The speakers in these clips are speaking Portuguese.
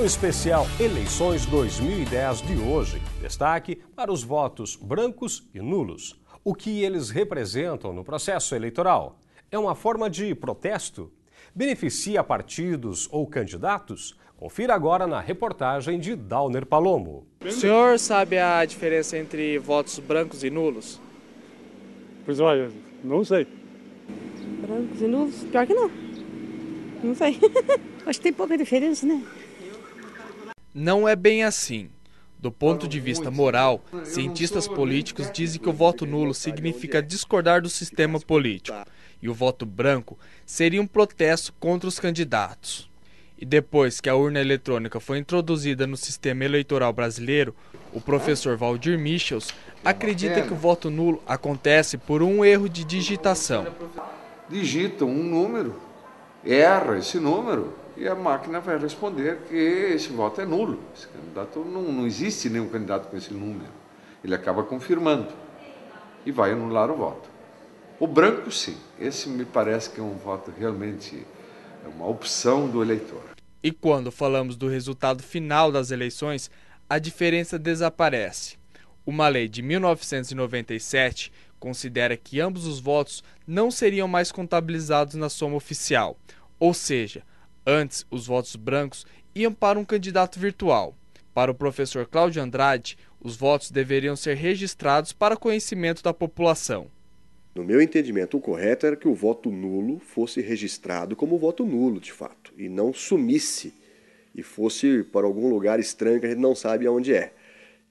no especial Eleições 2010 de hoje, destaque para os votos brancos e nulos. O que eles representam no processo eleitoral? É uma forma de protesto? Beneficia partidos ou candidatos? Confira agora na reportagem de Downer Palomo. O senhor sabe a diferença entre votos brancos e nulos? Pois olha, não sei. Brancos e nulos? Pior que não. Não sei. Acho que tem pouca diferença, né? Não é bem assim. Do ponto de vista moral, cientistas políticos dizem que o voto nulo significa discordar do sistema tá. político, e o voto branco seria um protesto contra os candidatos. E depois que a urna eletrônica foi introduzida no sistema eleitoral brasileiro, o professor Valdir Michels é acredita que o voto nulo acontece por um erro de digitação. Digitam um número, erra esse número, e a máquina vai responder que esse voto é nulo. Esse candidato não, não existe nenhum candidato com esse número. Ele acaba confirmando e vai anular o voto. O branco, sim. Esse me parece que é um voto realmente, é uma opção do eleitor. E quando falamos do resultado final das eleições, a diferença desaparece. Uma lei de 1997 considera que ambos os votos não seriam mais contabilizados na soma oficial, ou seja, Antes, os votos brancos iam para um candidato virtual. Para o professor Cláudio Andrade, os votos deveriam ser registrados para conhecimento da população. No meu entendimento, o correto era que o voto nulo fosse registrado como voto nulo, de fato, e não sumisse e fosse para algum lugar estranho que a gente não sabe aonde é.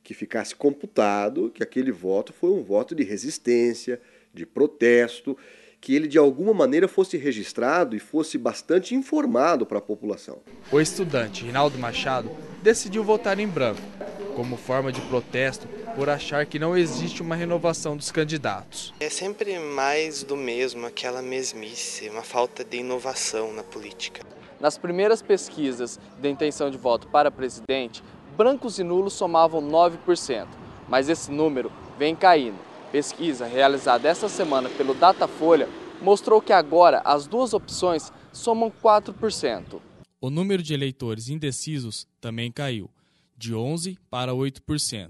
Que ficasse computado que aquele voto foi um voto de resistência, de protesto que ele de alguma maneira fosse registrado e fosse bastante informado para a população. O estudante Rinaldo Machado decidiu votar em branco, como forma de protesto por achar que não existe uma renovação dos candidatos. É sempre mais do mesmo, aquela mesmice, uma falta de inovação na política. Nas primeiras pesquisas de intenção de voto para presidente, brancos e nulos somavam 9%, mas esse número vem caindo. Pesquisa realizada esta semana pelo Datafolha mostrou que agora as duas opções somam 4%. O número de eleitores indecisos também caiu, de 11% para 8%.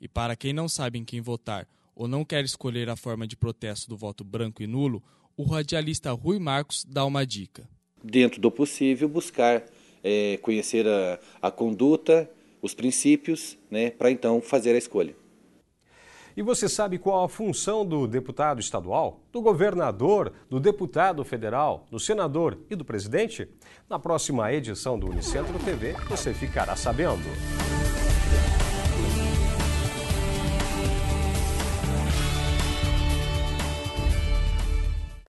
E para quem não sabe em quem votar ou não quer escolher a forma de protesto do voto branco e nulo, o radialista Rui Marcos dá uma dica. Dentro do possível, buscar é, conhecer a, a conduta, os princípios, né, para então fazer a escolha. E você sabe qual a função do deputado estadual, do governador, do deputado federal, do senador e do presidente? Na próxima edição do Unicentro TV, você ficará sabendo.